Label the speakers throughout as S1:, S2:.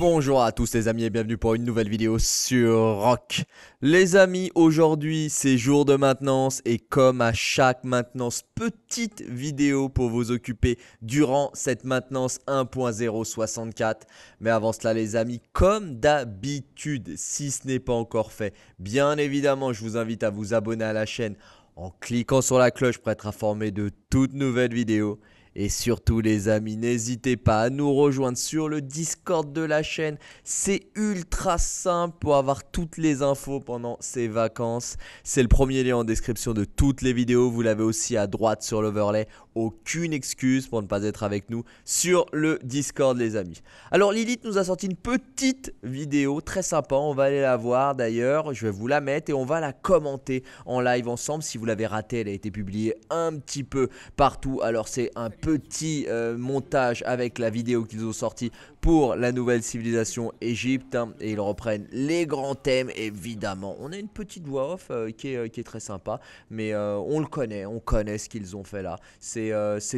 S1: Bonjour à tous les amis et bienvenue pour une nouvelle vidéo sur Rock. Les amis, aujourd'hui c'est jour de maintenance et comme à chaque maintenance, petite vidéo pour vous occuper durant cette maintenance 1.064. Mais avant cela les amis, comme d'habitude, si ce n'est pas encore fait, bien évidemment je vous invite à vous abonner à la chaîne en cliquant sur la cloche pour être informé de toutes nouvelles vidéos. Et surtout les amis, n'hésitez pas à nous rejoindre sur le Discord de la chaîne. C'est ultra simple pour avoir toutes les infos pendant ces vacances. C'est le premier lien en description de toutes les vidéos. Vous l'avez aussi à droite sur l'overlay. Aucune excuse pour ne pas être avec nous sur le Discord les amis. Alors Lilith nous a sorti une petite vidéo très sympa. On va aller la voir d'ailleurs. Je vais vous la mettre et on va la commenter en live ensemble. Si vous l'avez ratée, elle a été publiée un petit peu partout. Alors c'est un petit euh, montage avec la vidéo qu'ils ont sorti pour la nouvelle civilisation Égypte. Hein, et ils reprennent les grands thèmes, évidemment. On a une petite voix off euh, qui, est, euh, qui, est, très sympa, mais on le connaît, on connaît ce qu'ils ont fait là. C'est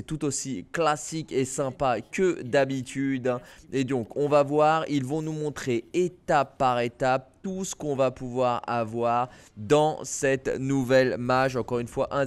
S1: tout aussi classique et sympa que d'habitude. Hein. Et donc, on va voir, ils vont nous montrer étape par étape tout ce qu'on va pouvoir avoir dans cette nouvelle match. Encore une fois, 1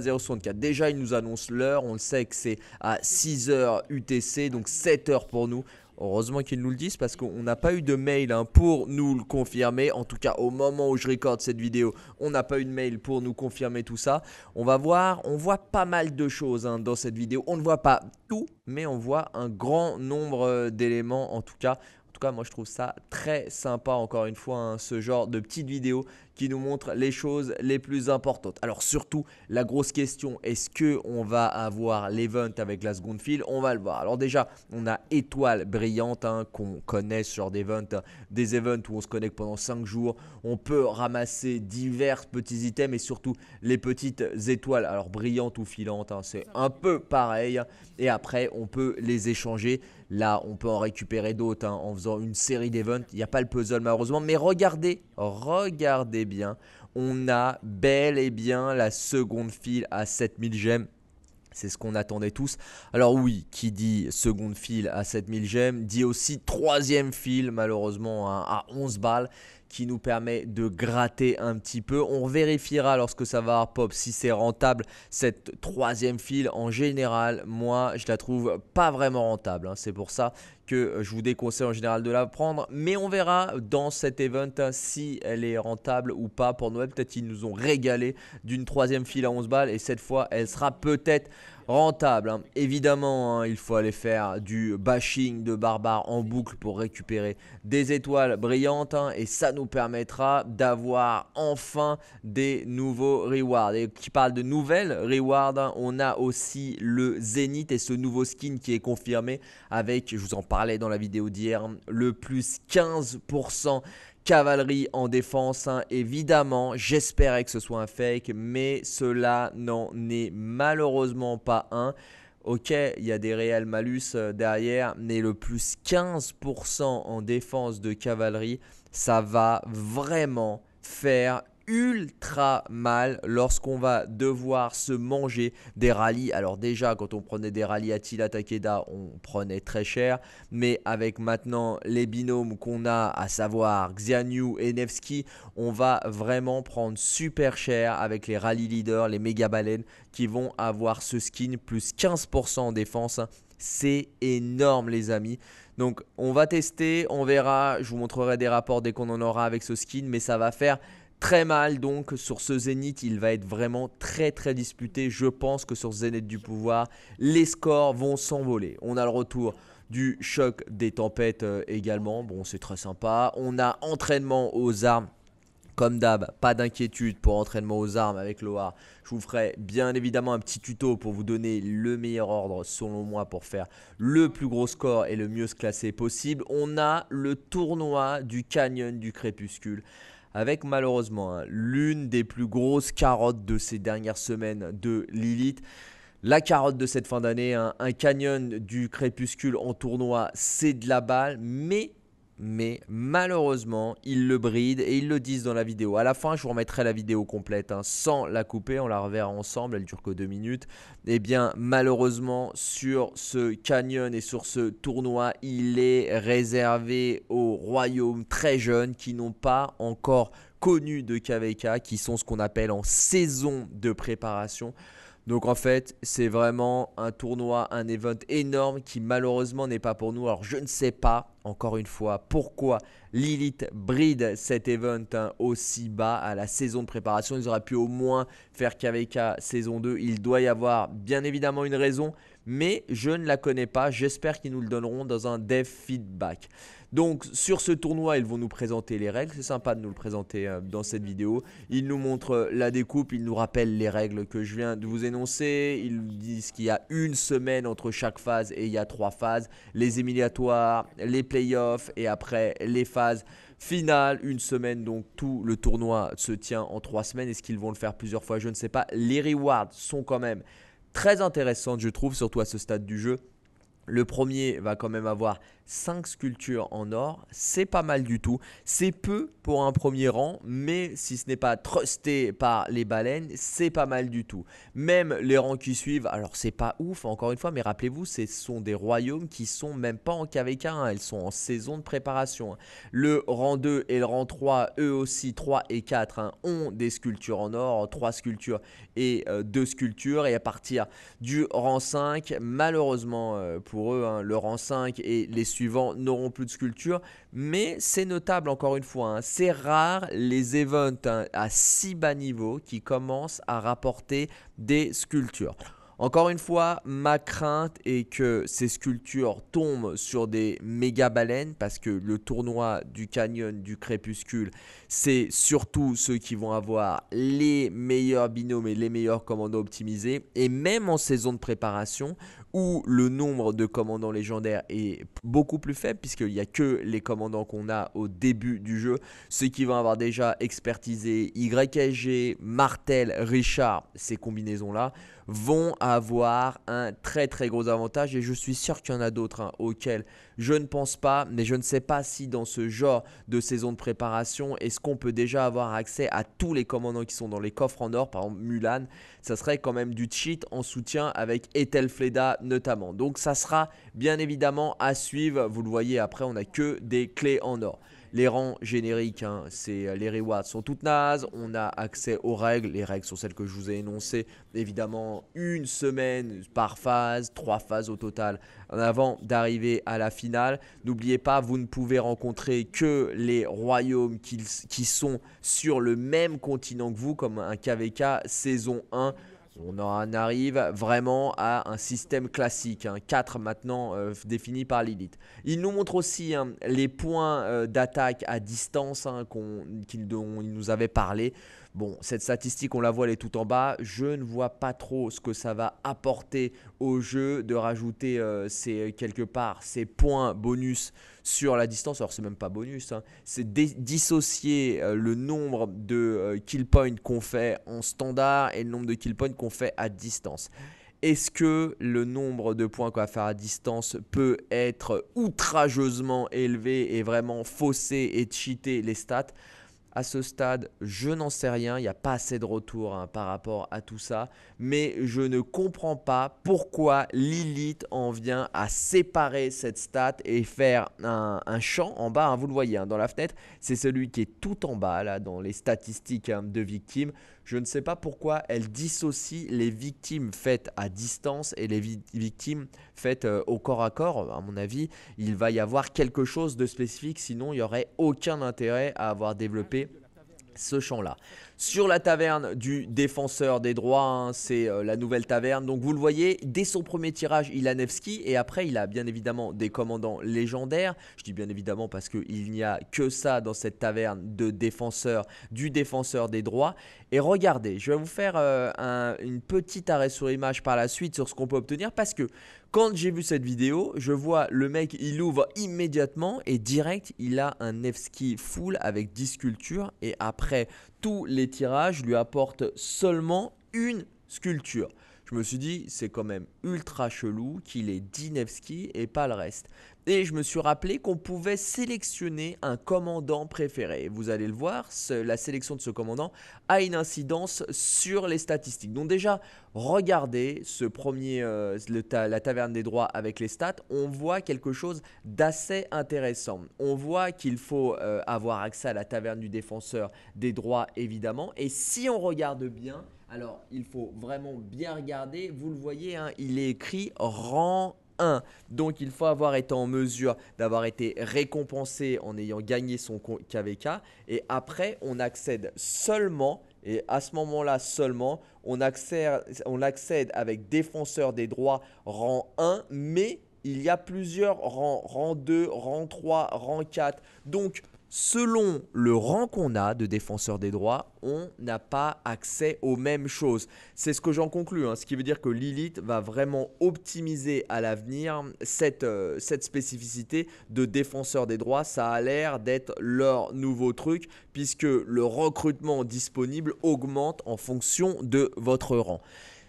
S1: Déjà, il nous annonce l'heure. On le sait que c'est à 6h UTC, donc 7h pour nous. Heureusement qu'ils nous le disent parce qu'on n'a pas eu de mail hein, pour nous le confirmer. En tout cas, au moment où je recorde cette vidéo, on n'a pas eu de mail pour nous confirmer tout ça. On va voir, on voit pas mal de choses hein, dans cette vidéo. On ne voit pas tout, mais on voit un grand nombre euh, d'éléments. En tout cas, tout cas, moi je trouve ça très sympa, encore une fois, hein, ce genre de petites vidéos qui nous montre les choses les plus importantes. Alors surtout, la grosse question, est-ce qu'on va avoir l'event avec la seconde file On va le voir. Alors déjà, on a étoiles brillantes hein, qu'on connaît ce genre d'event, des events où on se connecte pendant 5 jours, on peut ramasser divers petits items et surtout les petites étoiles, alors brillantes ou filantes, hein, c'est un peu pareil. Et après, on peut les échanger. Là, on peut en récupérer d'autres hein, en faisant une série d'events. Il n'y a pas le puzzle malheureusement, mais regardez, regardez bien, on a bel et bien la seconde file à 7000 gemmes. C'est ce qu'on attendait tous. Alors oui, qui dit seconde file à 7000 gemmes, dit aussi troisième file malheureusement hein, à 11 balles qui nous permet de gratter un petit peu. On vérifiera lorsque ça va pop si c'est rentable cette troisième file. En général, moi je la trouve pas vraiment rentable. Hein. C'est pour ça euh, je vous déconseille en général de la prendre. Mais on verra dans cet event si elle est rentable ou pas pour Noël. Peut-être qu'ils nous ont régalé d'une troisième file à 11 balles et cette fois elle sera peut-être rentable. Hein. Évidemment, hein, il faut aller faire du bashing de barbares en boucle pour récupérer des étoiles brillantes hein, et ça nous permettra d'avoir enfin des nouveaux rewards. Et qui parle de nouvelles rewards, on a aussi le Zénith et ce nouveau skin qui est confirmé avec, je vous en parle dans la vidéo d'hier, le plus 15% cavalerie en défense. Hein. Évidemment, j'espérais que ce soit un fake, mais cela n'en est malheureusement pas un. Ok, il y a des réels malus euh, derrière, mais le plus 15% en défense de cavalerie, ça va vraiment faire ultra mal lorsqu'on va devoir se manger des rallyes. Alors déjà, quand on prenait des rallyes Tila Takeda, on prenait très cher. Mais avec maintenant les binômes qu'on a, à savoir Xianyu et Nevsky, on va vraiment prendre super cher avec les rallyes leaders, les méga baleines qui vont avoir ce skin plus 15% en défense. C'est énorme les amis. Donc on va tester, on verra, je vous montrerai des rapports dès qu'on en aura avec ce skin, mais ça va faire très mal. Donc sur ce Zénith, il va être vraiment très très disputé. Je pense que sur Zénith du pouvoir, les scores vont s'envoler. On a le retour du choc des tempêtes euh, également. Bon, c'est très sympa. On a entraînement aux armes. Comme d'hab, pas d'inquiétude pour entraînement aux armes avec l'OA. Je vous ferai bien évidemment un petit tuto pour vous donner le meilleur ordre selon moi pour faire le plus gros score et le mieux se classer possible. On a le tournoi du canyon du crépuscule avec malheureusement hein, l'une des plus grosses carottes de ces dernières semaines de Lilith. La carotte de cette fin d'année, hein, un canyon du crépuscule en tournoi, c'est de la balle, mais mais malheureusement, ils le brident et ils le disent dans la vidéo. À la fin, je vous remettrai la vidéo complète hein, sans la couper, on la reverra ensemble, elle dure que deux minutes. Et eh bien, malheureusement, sur ce canyon et sur ce tournoi, il est réservé aux royaumes très jeunes qui n'ont pas encore connu de KVK, qui sont ce qu'on appelle en saison de préparation. Donc en fait, c'est vraiment un tournoi, un event énorme qui malheureusement n'est pas pour nous. Alors je ne sais pas encore une fois pourquoi Lilith bride cet event hein, aussi bas à la saison de préparation. Ils auraient pu au moins faire KVK saison 2. Il doit y avoir bien évidemment une raison, mais je ne la connais pas. J'espère qu'ils nous le donneront dans un dev feedback. Donc sur ce tournoi, ils vont nous présenter les règles. C'est sympa de nous le présenter euh, dans cette vidéo. Ils nous montrent euh, la découpe, ils nous rappellent les règles que je viens de vous énoncer. Ils disent qu'il y a une semaine entre chaque phase et il y a trois phases. Les éliminatoires, les playoffs et après les phases finales. Une semaine, donc tout le tournoi se tient en trois semaines. Est-ce qu'ils vont le faire plusieurs fois Je ne sais pas. Les rewards sont quand même très intéressantes, je trouve, surtout à ce stade du jeu. Le premier va quand même avoir 5 sculptures en or, c'est pas mal du tout. C'est peu pour un premier rang, mais si ce n'est pas trusté par les baleines, c'est pas mal du tout. Même les rangs qui suivent, alors c'est pas ouf, encore une fois, mais rappelez-vous, ce sont des royaumes qui sont même pas en KVK, elles sont en saison de préparation. Le rang 2 et le rang 3, eux aussi, 3 et 4, hein, ont des sculptures en or, 3 sculptures et 2 euh, sculptures. Et à partir du rang 5, malheureusement euh, pour eux, hein, le rang 5 et les n'auront plus de sculpture. Mais c'est notable encore une fois, hein. c'est rare les events hein, à si bas niveau qui commencent à rapporter des sculptures. Encore une fois, ma crainte est que ces sculptures tombent sur des méga baleines parce que le tournoi du canyon du crépuscule, c'est surtout ceux qui vont avoir les meilleurs binômes et les meilleurs commandos optimisés. Et même en saison de préparation, où le nombre de commandants légendaires est beaucoup plus faible puisqu'il n'y a que les commandants qu'on a au début du jeu, ceux qui vont avoir déjà expertisé YSG, Martel, Richard, ces combinaisons-là, vont avoir un très très gros avantage et je suis sûr qu'il y en a d'autres hein, auxquels je ne pense pas, mais je ne sais pas si dans ce genre de saison de préparation, est-ce qu'on peut déjà avoir accès à tous les commandants qui sont dans les coffres en or, par exemple Mulan, ça serait quand même du cheat en soutien avec Ethel Fleda notamment. Donc ça sera bien évidemment à suivre. Vous le voyez après, on n'a que des clés en or. Les rangs génériques, hein, c'est euh, les rewards sont toutes nazes. On a accès aux règles. Les règles sont celles que je vous ai énoncées. Évidemment, une semaine par phase, trois phases au total avant d'arriver à la finale. N'oubliez pas, vous ne pouvez rencontrer que les royaumes qui, sont sur le même continent que vous, comme un KVK saison 1 on en arrive vraiment à un système classique, 4 hein. maintenant euh, défini par Lilith. Il nous montre aussi hein, les points euh, d'attaque à distance hein, dont il nous avait parlé. Bon, cette statistique, on la voit, elle est tout en bas. Je ne vois pas trop ce que ça va apporter au jeu de rajouter euh, ces, euh, quelque part ces points bonus sur la distance. Alors, c'est même pas bonus, hein. c'est dissocier euh, le nombre de kill points qu'on fait en standard et le nombre de kill points qu'on fait à distance. Est-ce que le nombre de points qu'on va faire à distance peut être outrageusement élevé et vraiment fausser et cheater les stats à ce stade, je n'en sais rien, il n'y a pas assez de retour hein, par rapport à tout ça, mais je ne comprends pas pourquoi Lilith en vient à séparer cette stat et faire un, champ en bas, hein, vous le voyez hein, dans la fenêtre, c'est celui qui est tout en bas là dans les statistiques de victimes. Je ne sais pas pourquoi elle dissocie les victimes faites à distance et les victimes faites euh, au corps à corps. À mon avis, il va y avoir quelque chose de spécifique, sinon il n'y aurait aucun intérêt à avoir développé ce champ-là sur la taverne du défenseur des droits. Hein, c'est euh, la nouvelle taverne. Donc vous le voyez, dès son premier tirage, il a Nevsky et après il a bien évidemment des commandants légendaires. Je dis bien évidemment parce qu'il n'y a que ça dans cette taverne de défenseur du défenseur des droits. Et regardez, je vais vous faire euh, un, une petite arrêt sur image par la suite sur ce qu'on peut obtenir parce que quand j'ai vu cette vidéo, je vois le mec, il ouvre immédiatement et direct, il a un Nevsky full avec 10 sculptures et après tous les tirages lui apportent seulement une sculpture. Je me suis dit, c'est quand même ultra chelou qu'il est Dinevski et pas le reste. Et je me suis rappelé qu'on pouvait sélectionner un commandant préféré. Vous allez le voir, la sélection de ce commandant a une incidence sur les statistiques. Donc déjà, regardez ce premier, euh, la taverne des droits avec les stats, on voit quelque chose d'assez intéressant. On voit qu'il faut euh, avoir accès à la taverne du défenseur des droits, évidemment. Et si on regarde bien, alors, il faut vraiment bien regarder. Vous le voyez, hein, il est écrit rang donc il faut avoir été en mesure d'avoir été récompensé en ayant gagné son KVK. Et après, on accède seulement, et à ce moment-là seulement, on accède, on avec défenseur des droits rang 1, mais il y a plusieurs rangs, rang 2, rang 3, rang 4. Donc selon le rang qu'on a de défenseur des droits, on n'a pas accès aux mêmes choses. C'est ce que j'en conclus, hein. ce qui veut dire que Lilith va vraiment optimiser à l'avenir cette, euh, cette spécificité de défenseur des droits. Ça a l'air d'être leur nouveau truc, puisque le recrutement disponible augmente en fonction de votre rang.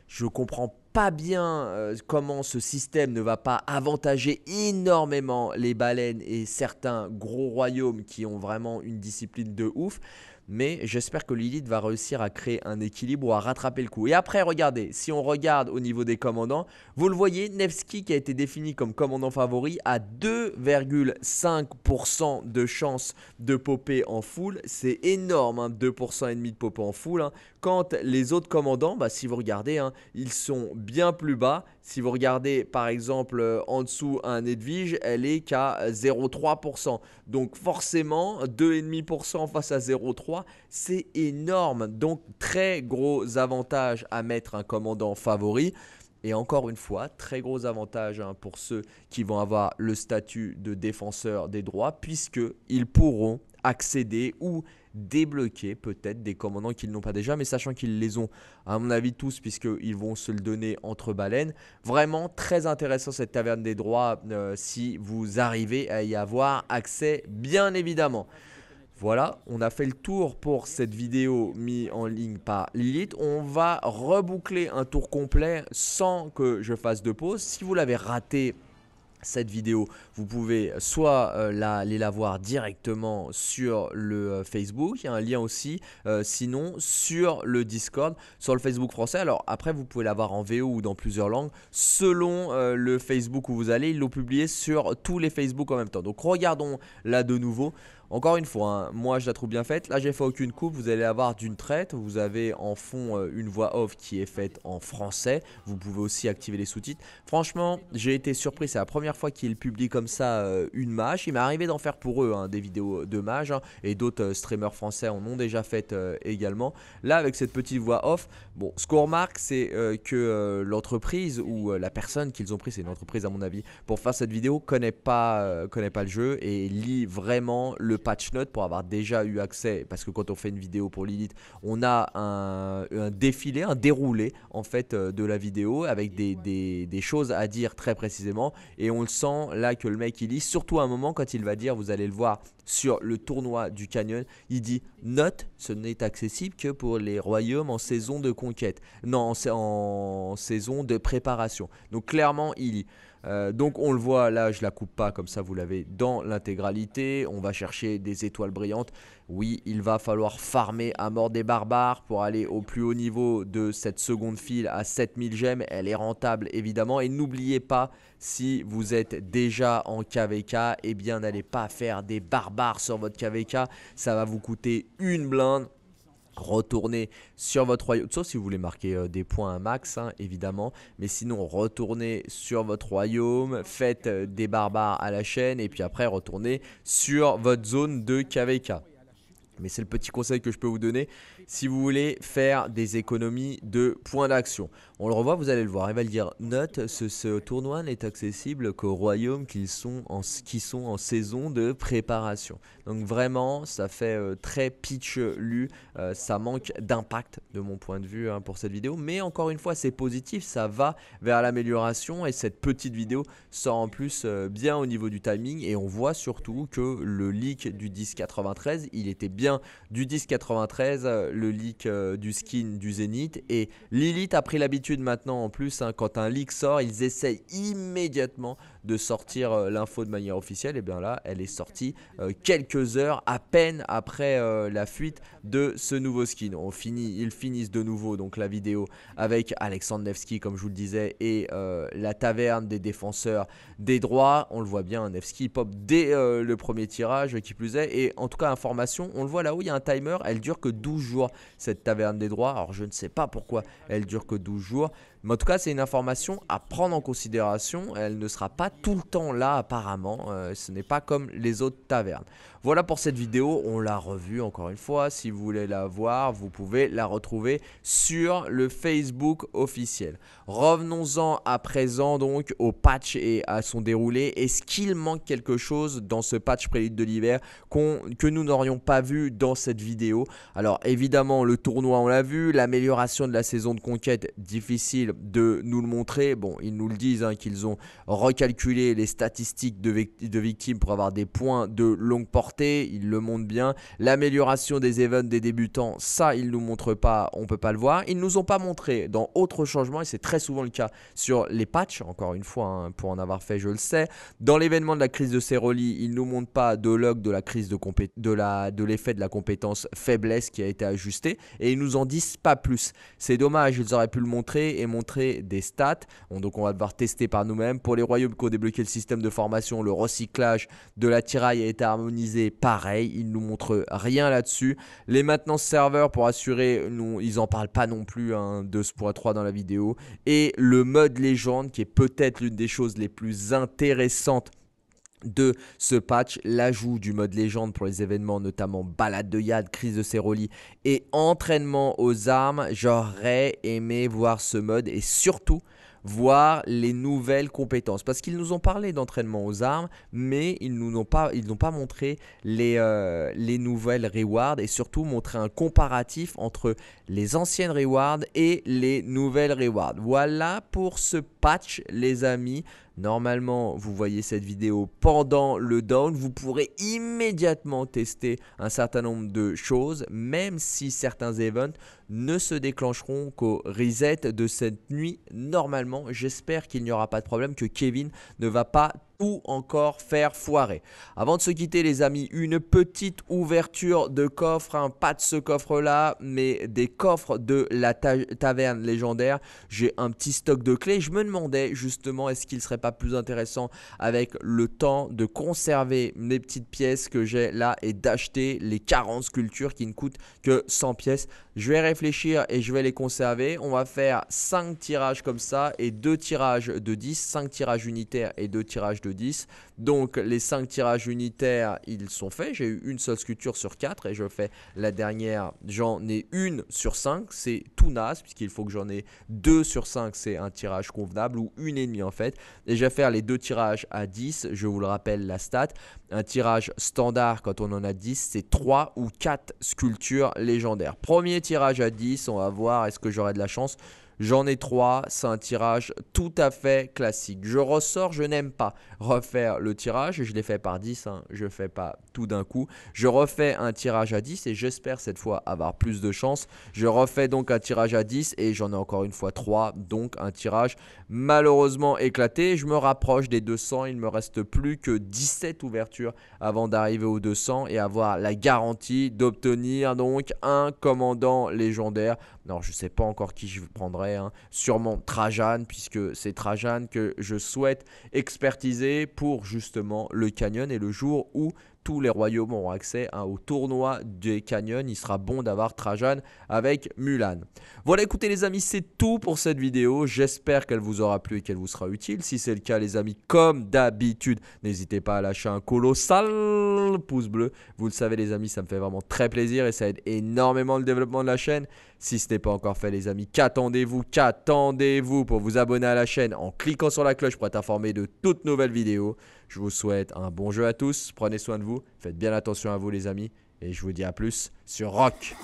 S1: Je comprends pas bien euh, comment ce système ne va pas avantager énormément les baleines et certains gros royaumes qui ont vraiment une discipline de ouf. Mais j'espère que Lilith va réussir à créer un équilibre ou à rattraper le coup. Et après, regardez, si on regarde au niveau des commandants, vous le voyez, Nevsky qui a été défini comme commandant favori a 2,5% de chance de popper en full. C'est énorme, hein, 2% et demi de popper en full. Hein. Quand les autres commandants, bah, si vous regardez, hein, ils sont bien plus bas si vous regardez par exemple euh, en dessous un Edwige, elle est qu'à 0,3%. Euh, Donc forcément, 2,5% face à 0,3, c'est énorme. Donc très gros avantage à mettre un commandant favori. Et encore une fois, très gros avantage hein, pour ceux qui vont avoir le statut de défenseur des droits, puisqu'ils pourront accéder ou débloquer peut-être des commandants qu'ils n'ont pas déjà, mais sachant qu'ils les ont, à mon avis, tous, puisqu'ils vont se le donner entre baleines. Vraiment très intéressant cette taverne des droits euh, si vous arrivez à y avoir accès, bien évidemment. Voilà, on a fait le tour pour cette vidéo mise en ligne par Lilith. On va reboucler un tour complet sans que je fasse de pause. Si vous l'avez raté, cette vidéo, vous pouvez soit euh, la, voir directement sur le euh, Facebook, il y a un lien aussi, euh, sinon sur le Discord, sur le Facebook français. Alors après, vous pouvez la voir en VO ou dans plusieurs langues, selon le Facebook où vous allez, ils l'ont publié sur tous les Facebook en même temps. Donc regardons là de nouveau. Encore une fois, hein, moi je la trouve bien faite. Là j'ai fait aucune coupe, vous allez avoir d'une traite. Vous avez en fond euh, une voix off qui est faite en français. Vous pouvez aussi activer les sous-titres. Franchement, j'ai été surpris. C'est la première fois qu'ils publient comme ça euh, une mage. Il m'est arrivé d'en faire pour eux hein, des vidéos de mage. Hein, et d'autres euh, streamers français en ont déjà fait également. Là avec cette petite voix off, bon, ce qu'on remarque c'est que l'entreprise ou la personne qu'ils ont pris, c'est une entreprise à mon avis, pour faire cette vidéo, connaît pas, connaît pas le jeu et lit vraiment le patch notes pour avoir déjà eu accès, parce que quand on fait une vidéo pour Lilith, on a un, défilé, un déroulé en fait euh, de la vidéo avec des, choses à dire très précisément et on le sent là que le mec il lit, surtout à un moment quand il va dire, vous allez le voir sur le tournoi du Canyon, il dit note, ce n'est accessible que pour les royaumes en saison de conquête, non c'est en saison de préparation. Donc clairement il lit. Euh, donc on le voit, là je la coupe pas comme ça, vous l'avez dans l'intégralité. On va chercher des étoiles brillantes. Oui, il va falloir farmer à mort des barbares pour aller au plus haut niveau de cette seconde file à 7000 gemmes. Elle est rentable évidemment. Et n'oubliez pas, si vous êtes déjà en KVK, eh bien n'allez pas faire des barbares sur votre KVK. Ça va vous coûter une blinde retournez sur votre royaume, sauf si vous voulez marquer euh, des points à max, hein, évidemment, mais sinon retournez sur votre royaume, faites euh, des barbares à la chaîne, et puis après retournez sur votre zone de KVK. Mais c'est le petit conseil que je peux vous donner si vous voulez faire des économies de points d'action. On le revoit, vous allez le voir. Il va le dire note ce, tournoi n'est accessible qu'aux royaumes qui sont, en, qui sont en saison de préparation. Donc vraiment, ça fait euh, très pitch lu. Euh, ça manque d'impact de mon point de vue hein, pour cette vidéo. Mais encore une fois, c'est positif. Ça va vers l'amélioration. Et cette petite vidéo sort en plus euh, bien au niveau du timing. Et on voit surtout que le leak du 1093, il était bien du 1093 le leak euh, du skin du Zénith. Et Lilith a pris l'habitude maintenant en plus, hein, quand un leak sort, ils essayent immédiatement de sortir euh, l'info de manière officielle, et eh bien là, elle est sortie euh, quelques heures à peine après euh, la fuite de ce nouveau skin. finit, ils finissent de nouveau donc la vidéo avec Alexandre Nevsky, comme je vous le disais, et la taverne des défenseurs des droits. On le voit bien, Nevsky pop dès le premier tirage, qui plus est. Et en tout cas, information, on le voit là où il y a un timer, elle dure que 12 jours, cette taverne des droits. Alors je ne sais pas pourquoi elle dure que 12 jours. Mais en tout cas, c'est une information à prendre en considération. Elle ne sera pas tout le temps là apparemment. Euh, ce n'est pas comme les autres tavernes. Voilà pour cette vidéo. On l'a revue encore une fois. Si vous voulez la voir, vous pouvez la retrouver sur le Facebook officiel. Revenons-en à présent donc au patch et à son déroulé. Est-ce qu'il manque quelque chose dans ce patch prélude de l'hiver que nous n'aurions pas vu dans cette vidéo Alors évidemment, le tournoi on l'a vu. L'amélioration de la saison de conquête difficile de nous le montrer. Bon, ils nous le disent hein, qu'ils ont recalculé les statistiques de, victimes pour avoir des points de longue portée. Ils le montrent bien. L'amélioration des events des débutants, ça, ils ne nous montrent pas. On ne peut pas le voir. Ils ne nous ont pas montré dans autres changements, et c'est très souvent le cas sur les patchs, encore une fois, hein, pour en avoir fait, je le sais. Dans l'événement de la crise de Ceroli, ils ne nous montrent pas de log de la crise de, de l'effet de, la compétence faiblesse qui a été ajustée. Et ils nous en disent pas plus. C'est dommage, ils auraient pu le montrer et montrer des stats. donc on va devoir tester par nous-mêmes. Pour les royaumes qui ont débloqué le système de formation, le recyclage de l'attirail a été harmonisé. Pareil, ils nous montrent rien là-dessus. Les maintenances serveurs, pour assurer, nous, ils en parlent pas non plus hein, de ce point 3 dans la vidéo. Et le mode légende, qui est peut-être l'une des choses les plus intéressantes de ce patch, l'ajout du mode légende pour les événements notamment balade de Yad, crise de Céroli et entraînement aux armes, j'aurais aimé voir ce mode et surtout voir les nouvelles compétences. Parce qu'ils nous ont parlé d'entraînement aux armes, mais ils n'ont pas, pas montré les, euh, les nouvelles rewards et surtout montré un comparatif entre les anciennes rewards et les nouvelles rewards. Voilà pour ce patch, les amis. Normalement, vous voyez cette vidéo pendant le down, vous pourrez immédiatement tester un certain nombre de choses, même si certains events ne se déclencheront qu'au reset de cette nuit. Normalement, j'espère qu'il n'y aura pas de problème, que Kevin ne va pas tout encore faire foirer. Avant de se quitter les amis, une petite ouverture de coffre, hein. pas de ce coffre là, mais des coffres de la taverne légendaire. J'ai un petit stock de clés, je me demandais justement est-ce qu'il ne serait pas plus intéressant avec le temps de conserver mes petites pièces que j'ai là et d'acheter les 40 sculptures qui ne coûtent que 100 pièces. Je vais réfléchir et je vais les conserver. On va faire 5 tirages comme ça et 2 tirages de 10, 5 tirages unitaires et 2 tirages de 10. Donc les 5 tirages unitaires, ils sont faits. J'ai eu une seule sculpture sur 4 et je fais la dernière. J'en ai une sur 5, c'est tout naze puisqu'il faut que j'en ai 2 sur 5, c'est un tirage convenable ou une et demie en fait. Et je vais faire les deux tirages à 10, je vous le rappelle la stat. Un tirage standard quand on en a 10, c'est 3 ou 4 sculptures légendaires. Premier tirage à 10, on va voir est-ce que j'aurai de la chance. J'en ai trois, c'est un tirage tout à fait classique. Je ressors, je n'aime pas refaire le tirage, je l'ai fait par 10, hein, je ne fais pas tout d'un coup. Je refais un tirage à 10 et j'espère cette fois avoir plus de chance. Je refais donc un tirage à 10 et j'en ai encore une fois 3, donc un tirage malheureusement éclaté. Je me rapproche des 200, il me reste plus que 17 ouvertures avant d'arriver aux 200 et avoir la garantie d'obtenir donc un commandant légendaire. Non, je ne sais pas encore qui je prendrai. Hein. Sûrement Trajan, puisque c'est Trajan que je souhaite expertiser pour justement le Canyon et le jour où tous les royaumes auront accès hein, au tournoi des canyons. Il sera bon d'avoir Trajan avec Mulan. Voilà, écoutez les amis, c'est tout pour cette vidéo. J'espère qu'elle vous aura plu et qu'elle vous sera utile. Si c'est le cas, les amis, comme d'habitude, n'hésitez pas à lâcher un colossal pouce bleu. Vous le savez, les amis, ça me fait vraiment très plaisir et ça aide énormément le développement de la chaîne. Si ce n'est pas encore fait, les amis, qu'attendez-vous Qu'attendez-vous pour vous abonner à la chaîne en cliquant sur la cloche pour être informé de toutes nouvelles vidéos Je vous souhaite un bon jeu à tous. Prenez soin de vous. Faites bien attention à vous, les amis. Et je vous dis à plus sur Rock.